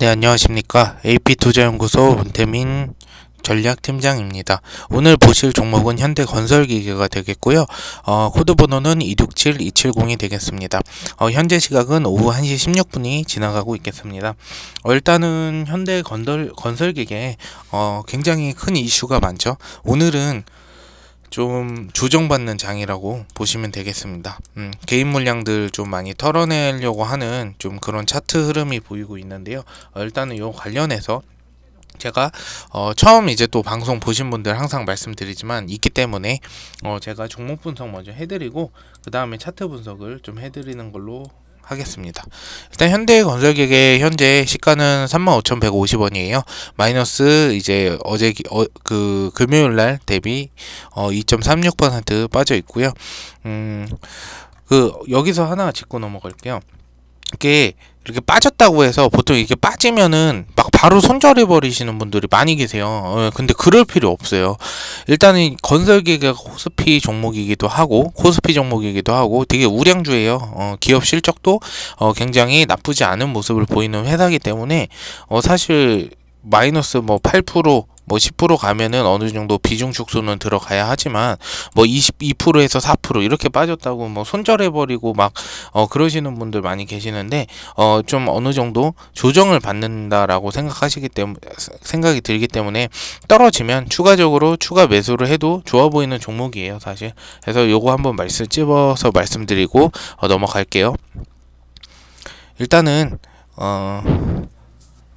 네 안녕하십니까 AP투자연구소 문태민 전략팀장입니다. 오늘 보실 종목은 현대건설기계가 되겠고요. 어, 코드 번호는 267270이 되겠습니다. 어, 현재 시각은 오후 1시 16분이 지나가고 있겠습니다. 어, 일단은 현대건설기계 어, 굉장히 큰 이슈가 많죠. 오늘은 좀 조정받는 장이라고 보시면 되겠습니다. 음, 개인 물량들 좀 많이 털어내려고 하는 좀 그런 차트 흐름이 보이고 있는데요. 어, 일단은 요 관련해서 제가 어, 처음 이제 또 방송 보신 분들 항상 말씀드리지만 있기 때문에 어, 제가 종목 분석 먼저 해드리고 그 다음에 차트 분석을 좀 해드리는 걸로 하겠습니다. 일단 현대건설계의 현재 시가는 35,150원이에요. 마이너스 이제 어제 어, 그 금요일날 대비 어, 2.36% 빠져 있고요. 음, 그 여기서 하나 짚고 넘어갈게요. 이게 이렇게 빠졌다고 해서 보통 이렇게 빠지면은 막 바로 손절해 버리시는 분들이 많이 계세요. 어, 근데 그럴 필요 없어요. 일단은 건설계가 코스피 종목이기도 하고 코스피 종목이기도 하고 되게 우량주예요. 어, 기업 실적도 어, 굉장히 나쁘지 않은 모습을 보이는 회사기 때문에 어, 사실 마이너스 뭐8% 뭐10% 가면은 어느 정도 비중 축소는 들어가야 하지만 뭐 22%에서 4% 이렇게 빠졌다고 뭐 손절해버리고 막 어 그러시는 분들 많이 계시는데 어 좀 어느 정도 조정을 받는다라고 생각하시기 때문에 생각이 들기 때문에 떨어지면 추가적으로 추가 매수를 해도 좋아 보이는 종목이에요 사실 그래서 요거 한번 말씀 찝어서 말씀드리고 어 넘어갈게요 일단은 어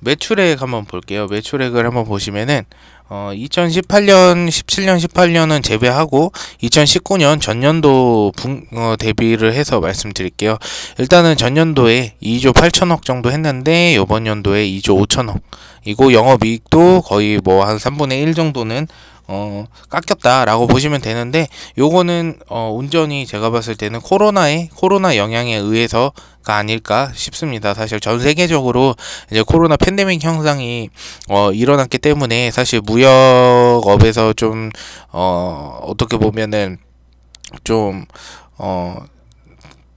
매출액 한번 볼게요. 매출액을 한번 보시면은 어, 2018년, 17년, 18년은 제외하고 2019년 전년도 분, 어, 대비를 해서 말씀드릴게요. 일단은 전년도에 2조 8천억 정도 했는데 이번 연도에 2조 5천억. 이고 영업이익도 거의 뭐 한 3분의 1 정도는 어, 깎였다라고 보시면 되는데 요거는 어, 운전이 제가 봤을 때는 코로나의 코로나 영향에 의해서 가 아닐까 싶습니다. 사실 전 세계적으로 이제 코로나 팬데믹 현상이 어, 일어났기 때문에 사실 무역업에서 좀 어, 어떻게 보면은 좀 어,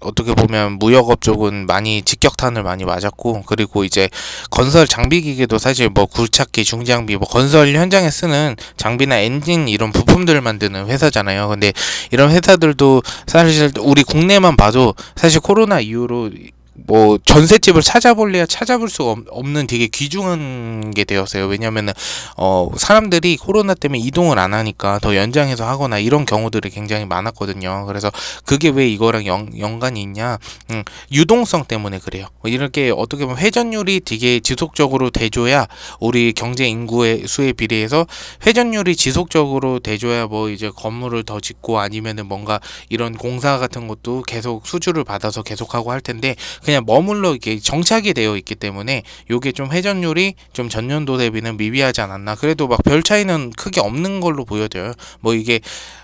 어떻게 보면 무역업 쪽은 많이 직격탄을 많이 맞았고 그리고 이제 건설 장비 기계도 사실 뭐 굴착기, 중장비, 뭐 건설 현장에 쓰는 장비나 엔진 이런 부품들 만드는 회사잖아요. 근데 이런 회사들도 사실 우리 국내만 봐도 사실 코로나 이후로 뭐 전셋집을 찾아볼래야 찾아볼 수 없는 되게 귀중한 게 되었어요. 왜냐면은 어 사람들이 코로나 때문에 이동을 안 하니까 더 연장해서 하거나 이런 경우들이 굉장히 많았거든요. 그래서 그게 왜 이거랑 연, 연관이 있냐? 음, 유동성 때문에 그래요. 이렇게 어떻게 보면 회전율이 되게 지속적으로 돼줘야 우리 경제 인구의 수에 비례해서 회전율이 지속적으로 돼줘야 뭐 이제 건물을 더 짓고 아니면은 뭔가 이런 공사 같은 것도 계속 수주를 받아서 계속하고 할 텐데 그냥 머물러 이게 정착이 되어 있기 때문에 요게 좀 회전율이 좀 전년도 대비는 미비하지 않았나 그래도 막 별 차이는 크게 없는 걸로 보여져요 뭐 이게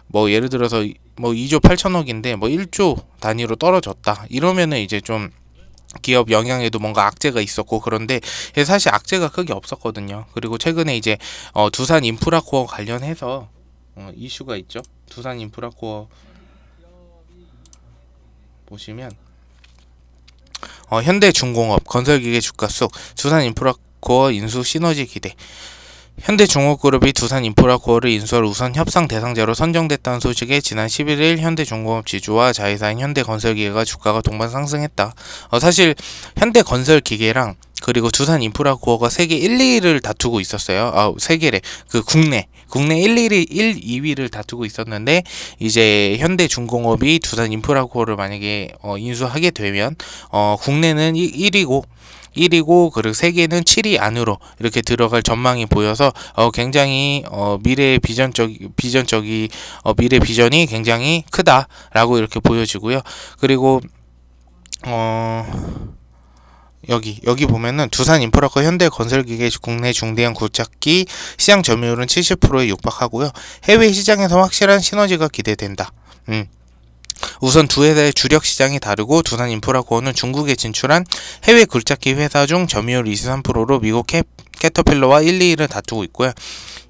뭐 예를 들어서 뭐 2조 8천억인데 뭐 1조 단위로 떨어졌다 이러면은 이제 좀 기업 영향에도 뭔가 악재가 있었고 그런데 사실 악재가 크게 없었거든요. 그리고 최근에 이제 어 두산 인프라코어 관련해서 어 이슈가 있죠. 두산 인프라코어 보시면 어, 현대중공업, 건설기계 주가 속 두산인프라 코어 인수 시너지 기대 현대중공업그룹이 두산인프라코어를 인수할 우선 협상 대상자로 선정됐다는 소식에 지난 11일 현대중공업 지주와 자회사인 현대건설기계가 주가가 동반 상승했다. 어, 사실 현대건설기계랑 그리고 두산인프라코어가 세계 1, 2위를 다투고 있었어요. 아, 세계래. 그 국내 국내 1, 1위, 1, 2위를 다투고 있었는데 이제 현대중공업이 두산 인프라코어를 만약에 어, 인수하게 되면 어, 국내는 1위고 1위고 그리고 세계는 7위 안으로 이렇게 들어갈 전망이 보여서 어, 굉장히 어, 미래 비전적 비전적이 어, 미래 비전이 굉장히 크다라고 이렇게 보여지고요. 그리고 어 여기 여기 보면은 두산 인프라코 현대 건설기계 국내 중대형 굴착기 시장 점유율은 70%에 육박하고요. 해외 시장에서 확실한 시너지가 기대된다. 음. 우선 두 회사의 주력 시장이 다르고 두산 인프라코어는 중국에 진출한 해외 굴착기 회사 중 점유율 23%로 미국 캡 캐터필러와 1, 2위를 다투고 있고요.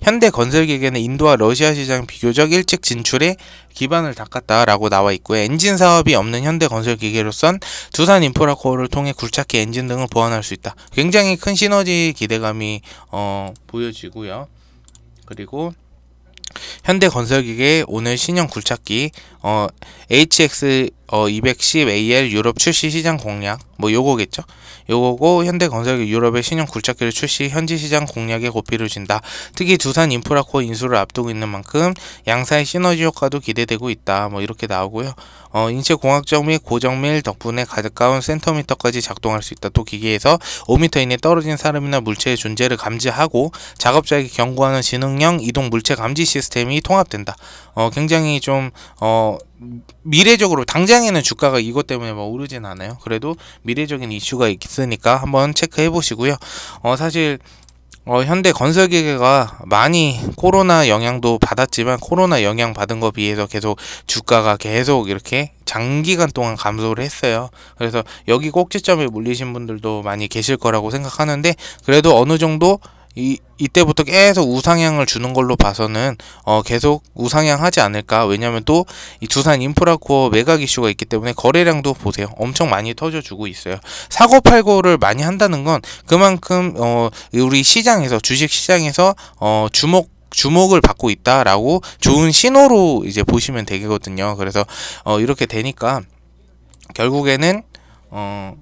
현대건설기계는 인도와 러시아 시장 비교적 일찍 진출해 기반을 닦았다라고 나와 있고 요 엔진 사업이 없는 현대건설기계로선 두산인프라코어를 통해 굴착기 엔진 등을 보완할 수 있다. 굉장히 큰 시너지 기대감이 어, 보여지고요. 그리고 현대건설기계 오늘 신형 굴착기 어, HX 210AL 어, 유럽 출시 시장 공략 뭐 요거겠죠. 요거고 현대건설이 유럽의 신용 굴착기를 출시 현지 시장 공략에 고삐를 준다. 특히 두산 인프라코 인수를 앞두고 있는 만큼 양사의 시너지 효과도 기대되고 있다. 뭐 이렇게 나오고요. 어, 인체 공학적 및 고정밀 덕분에 가까운 센터미터까지 작동할 수 있다. 또 기계에서 5m 이내 떨어진 사람이나 물체의 존재를 감지하고 작업자에게 경고하는 지능형 이동 물체 감지 시스템이 통합된다. 어, 굉장히 좀 어, 미래적으로 당장에는 주가가 이것 때문에 막 오르진 않아요. 그래도 미래적인 이슈가 있으니까 한번 체크해 보시고요. 어 사실 어, 현대 건설 기계가 많이 코로나 영향도 받았지만 코로나 영향 받은 거 비해서 계속 주가가 계속 이렇게 장기간 동안 감소를 했어요. 그래서 여기 꼭지점에 물리신 분들도 많이 계실 거라고 생각하는데 그래도 어느 정도 이, 이때부터 계속 우상향을 주는 걸로 봐서는 어, 계속 우상향 하지 않을까 왜냐면또 이 두산 인프라코어 매각 이슈가 있기 때문에 거래량도 보세요 엄청 많이 터져주고 있어요 사고 팔고를 많이 한다는 건 그만큼 어, 우리 시장에서 주식 시장에서 어, 주목 주목을 받고 있다라고 좋은 신호로 이제 보시면 되거든요 그래서 어, 이렇게 되니까 결국에는 어,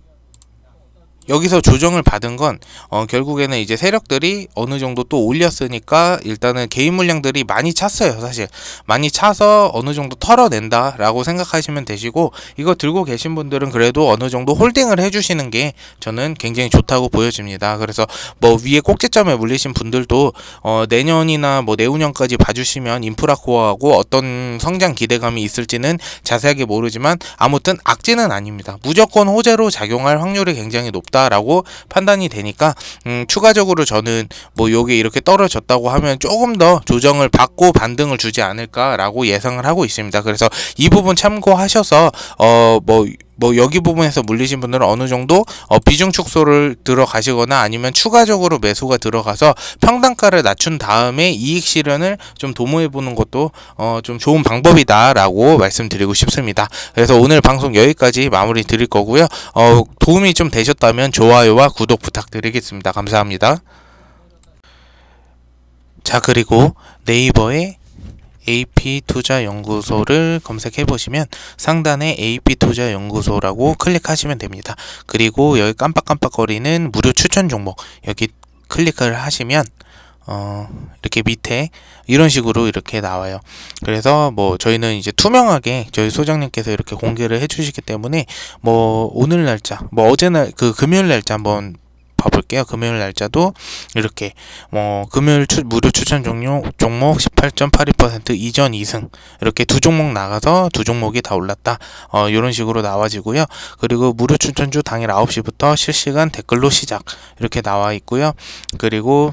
여기서 조정을 받은 건 어, 결국에는 이제 세력들이 어느 정도 또 올렸으니까 일단은 개인 물량들이 많이 찼어요 사실 많이 차서 어느 정도 털어낸다 라고 생각하시면 되시고 이거 들고 계신 분들은 그래도 어느 정도 홀딩을 해주시는 게 저는 굉장히 좋다고 보여집니다 그래서 뭐 위에 꼭지점에 물리신 분들도 어, 내년이나 뭐 내후년까지 봐주시면 인프라코어하고 어떤 성장 기대감이 있을지는 자세하게 모르지만 아무튼 악재는 아닙니다 무조건 호재로 작용할 확률이 굉장히 높다 있다라고 판단이 되니까 음, 추가적으로 저는 뭐 요게 이렇게 떨어졌다고 하면 조금 더 조정을 받고 반등을 주지 않을까라고 예상을 하고 있습니다. 그래서 이 부분 참고하셔서 어뭐 뭐 여기 부분에서 물리신 분들은 어느 정도 어, 비중 축소를 들어가시거나 아니면 추가적으로 매수가 들어가서 평당가를 낮춘 다음에 이익 실현을 좀 도모해 보는 것도 어, 좀 좋은 방법이다라고 말씀드리고 싶습니다. 그래서 오늘 방송 여기까지 마무리 드릴 거고요. 어, 도움이 좀 되셨다면 좋아요와 구독 부탁드리겠습니다. 감사합니다. 자 그리고 네이버에 AP투자연구소를 검색해 보시면 상단에 AP투자연구소라고 클릭하시면 됩니다. 그리고 여기 깜빡깜빡거리는 무료 추천 종목 여기 클릭을 하시면 어, 이렇게 밑에 이런 식으로 이렇게 나와요. 그래서 뭐 저희는 이제 투명하게 저희 소장님께서 이렇게 공개를 해주시기 때문에 뭐 오늘 날짜, 뭐 어제 날그 금요일 날짜 한번 봐볼게요. 금요일 날짜도 이렇게 뭐 금요일 추, 무료 추천 종료, 종목 18.82% 이전 2승 이렇게 두 종목 나가서 두 종목이 다 올랐다 어, 이런 식으로 나와지고요. 그리고 무료 추천주 당일 9시부터 실시간 댓글로 시작 이렇게 나와 있고요. 그리고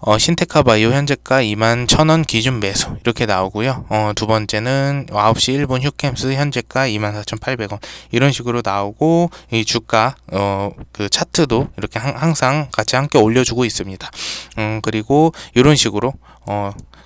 어, 신테카 바이오 현재가 2만 1,000원 기준 매수 이렇게 나오고요. 어, 두 번째는 9시 1분 휴캠스 현재가 24,800원 이런 식으로 나오고 이 주가 어, 그 차트도 이렇게 항상 같이 함께 올려주고 있습니다. 음, 그리고 이런 식으로 어,